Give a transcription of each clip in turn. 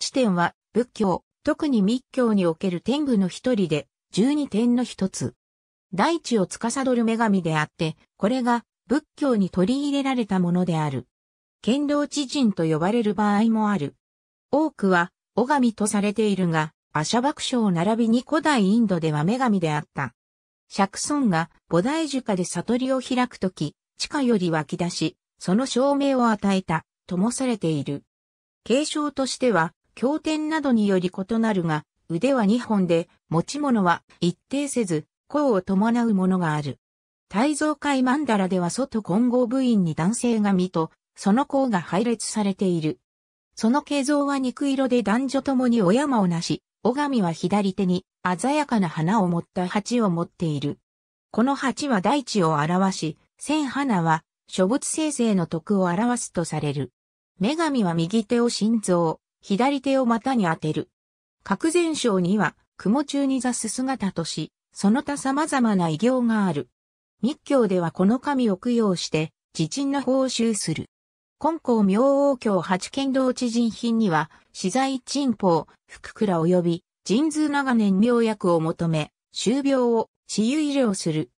地点は仏教、特に密教における天部の一人で、十二点の一つ。大地を司る女神であって、これが仏教に取り入れられたものである。剣道知人と呼ばれる場合もある。多くは、女神とされているが、アシャバク賞並びに古代インドでは女神であった。釈尊が菩提樹下で悟りを開くとき、地下より湧き出し、その証明を与えた、ともされている。継承としては、経典などにより異なるが、腕は2本で、持ち物は一定せず、功を伴うものがある。大蔵会曼荼羅では外混合部員に男性が身と、その功が配列されている。その形像は肉色で男女共にお山をなし、小神は左手に鮮やかな花を持った鉢を持っている。この鉢は大地を表し、千花は諸物生成の徳を表すとされる。女神は右手を心臓、左手を股に当てる。核前章には、雲中に座す姿とし、その他様々な異行がある。密教ではこの神を供養して、自陳の報酬する。根光明王教八剣道知人品には、資材鎮法、福倉及び、神通長年妙薬を求め、終病を、私有医療する。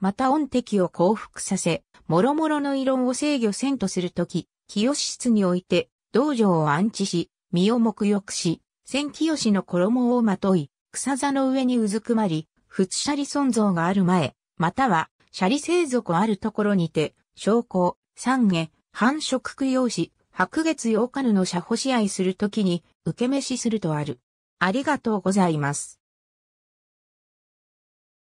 また音敵を降伏させ、諸々の異論を制御せんとするとき、清室において、道場を安置し、身を沐浴し、千清の衣をまとい、草座の上にうずくまり、仏シャリ尊像がある前、または、シャリ生族あるところにて、昇降、三下、繁殖供養し、白月8日の社保試合するときに、受け飯するとある。ありがとうございます。